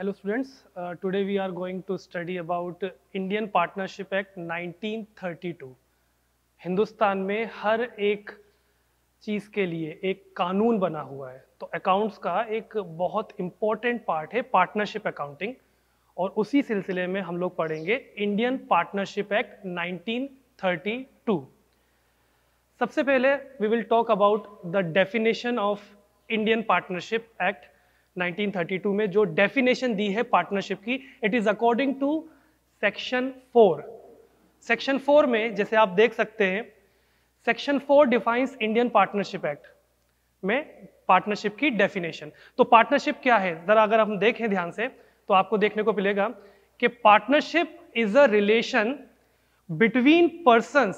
Hello students today we are going to study about Indian partnership act 1932. Hindustan में हर एक चीज़ के लिए एक कानून बना हुआ है तो अकाउंट्स का एक बहुत इम्पॉर्टेंट पार्ट है पार्टनरशिप अकाउंटिंग और उसी सिलसिले में हम लोग पढ़ेंगे इंडियन पार्टनरशिप एक्ट 1932। सबसे पहले we will talk about the definition of Indian partnership act 1932 में जो डेफिनेशन दी है पार्टनरशिप की it is according to section four section four में जैसे आप देख सकते हैं section four defines Indian partnership act में पार्टनरशिप की डेफिनेशन तो पार्टनरशिप क्या है जरा अगर हम देखें ध्यान से तो आपको देखने को मिलेगा कि partnership is a relation between person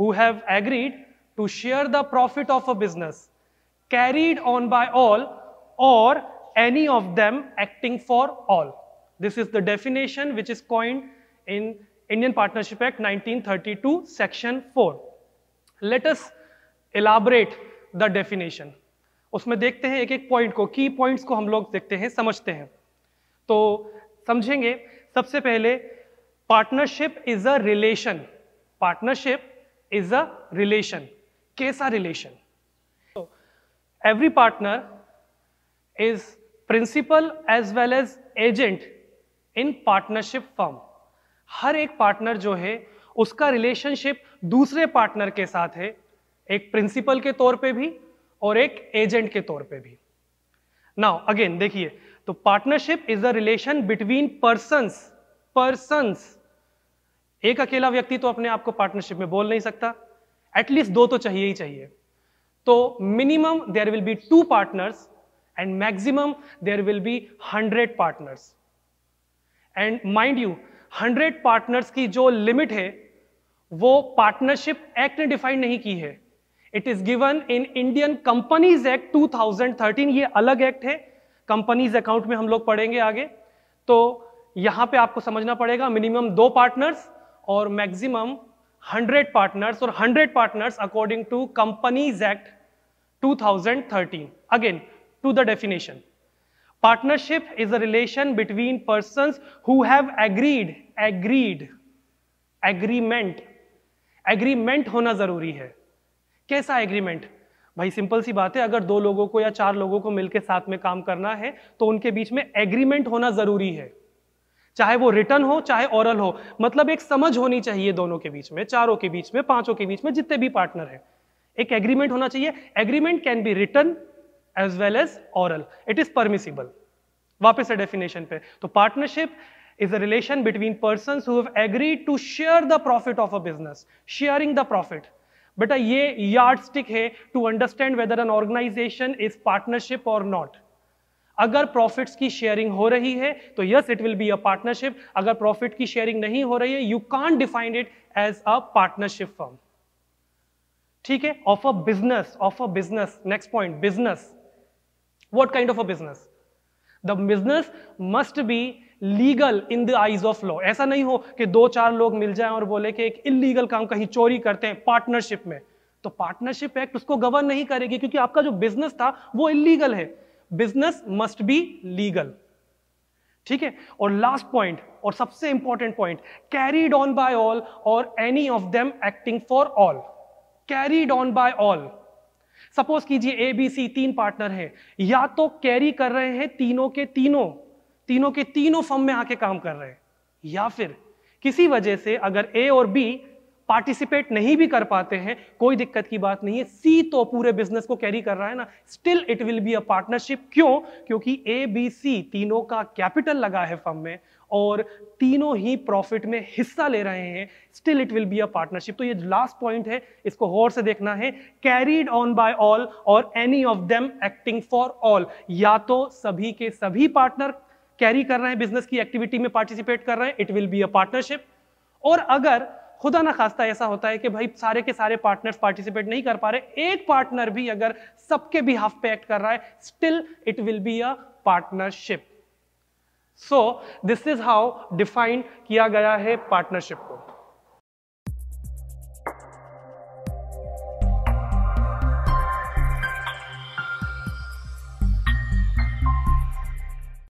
who have agreed to share the profit of a business carried on by all or any of them acting for all. This is the definition which is coined in Indian Partnership Act 1932 section 4. Let us elaborate the definition. उसमें देखते हैं एक एक point को की points को हम लोग देखते हैं समझते हैं तो समझेंगे सबसे पहले partnership is a relation partnership is a relation कैसा relation every partner is principal as well as agent in partnership firm. हर एक partner जो है उसका relationship दूसरे partner के साथ है एक principal के तौर पे भी और एक agent के तौर पे भी Now again देखिए तो partnership is a relation between persons persons एक अकेला व्यक्ति तो अपने आप को partnership में बोल नहीं सकता एटलीस्ट दो तो चाहिए ही चाहिए तो minimum there will be two partners and maximum there will be 100 partners and mind you 100 partners की जो लिमिट है वो पार्टनरशिप एक्ट ने डिफाइन नहीं की है it is given in Indian companies act 2013 ये अलग एक्ट है कंपनीज अकाउंट में हम लोग पढ़ेंगे आगे तो यहां पे आपको समझना पड़ेगा मिनिमम दो पार्टनर्स और मैक्सिमम 100 पार्टनर्स और 100 partners according to companies act 2013 अगेन to the definition. Partnership is a relation between persons who have agreed, agreed, agreement. Agreement होना जरूरी है कैसा एग्रीमेंट भाई सिंपल सी बात है अगर दो लोगों को या चार लोगों को मिलकर साथ में काम करना है तो उनके बीच में एग्रीमेंट होना जरूरी है चाहे वो रिटर्न हो चाहे ओरल हो मतलब एक समझ होनी चाहिए दोनों के बीच में चारों के बीच में पांचों के बीच में जितने भी पार्टनर हैं एक एग्रीमेंट होना चाहिए agreement can be written as well as oral it is permissible वापस डेफिनेशन पे तो partnership is a relation between person agree to share the share of profit of a business sharing बेटा ये stick है to understand whether an organisation is partnership और not अगर profits की sharing हो रही है तो yes it will be a partnership अगर प्रॉफिट की शेयरिंग नहीं हो रही है you can define it as a partnership firm ठीक है of a business of a business next point business What kind of a business? The business must be legal in the eyes of law ऐसा नहीं हो कि दो चार लोग मिल जाएं और बोले कि एक इलीगल काम कहीं चोरी करते हैं पार्टनरशिप में तो पार्टनरशिप एक्ट उसको गवर्न नहीं करेगी क्योंकि आपका जो बिजनेस था वो इलीगल है बिजनेस मस्ट बी लीगल ठीक है और लास्ट पॉइंट और सबसे important point carried on by all और any of them acting for all carried on by all suppose कीजिए ए बी सी तीन पार्टनर हैं या तो कैरी कर रहे हैं तीनों के तीनों तीनों के तीनों फर्म में आके काम कर रहे हैं या फिर किसी वजह से अगर ए और बी पार्टिसिपेट नहीं भी कर पाते हैं कोई दिक्कत की बात नहीं है सी तो पूरे बिजनेस को कैरी कर रहा है ना still it will be a partnership क्यों क्योंकि ए बी सी तीनों का कैपिटल लगा है फर्म में और तीनों ही प्रॉफिट में हिस्सा ले रहे हैं still it will be a partnership तो ये लास्ट पॉइंट है इसको गौर से देखना है कैरीड ऑन बाय ऑल और any of them acting for all या तो सभी के सभी पार्टनर कैरी कर रहे हैं बिजनेस की एक्टिविटी में पार्टिसिपेट कर रहे हैं it will be a partnership और अगर खुदा ना खास्ता ऐसा होता है कि भाई सारे के सारे पार्टनर्स पार्टिसिपेट नहीं कर पा रहे एक पार्टनर भी अगर सबके भी हाफ पे एक्ट कर रहा है still it will be a partnership so this is how define किया गया है पार्टनरशिप को